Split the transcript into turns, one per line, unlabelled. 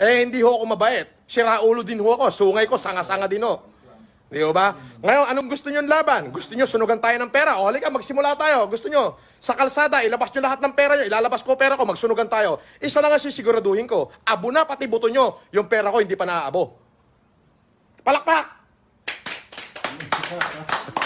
Eh, hindi ho ako mabait. Siraulo din ho ako. Sungay ko, sanga-sanga din ho. Di ba? Ngayon, anong gusto nyo laban? Gusto nyo sunugan tayo ng pera? O halika, magsimula tayo. Gusto nyo, sa kalsada, ilabas nyo lahat ng pera nyo. Ilalabas ko pera ko, magsunugan tayo. Isa lang ang sisiguraduhin ko. Abo na, pati buto nyo. Yung pera ko, hindi pa naaabo.
Palakpak!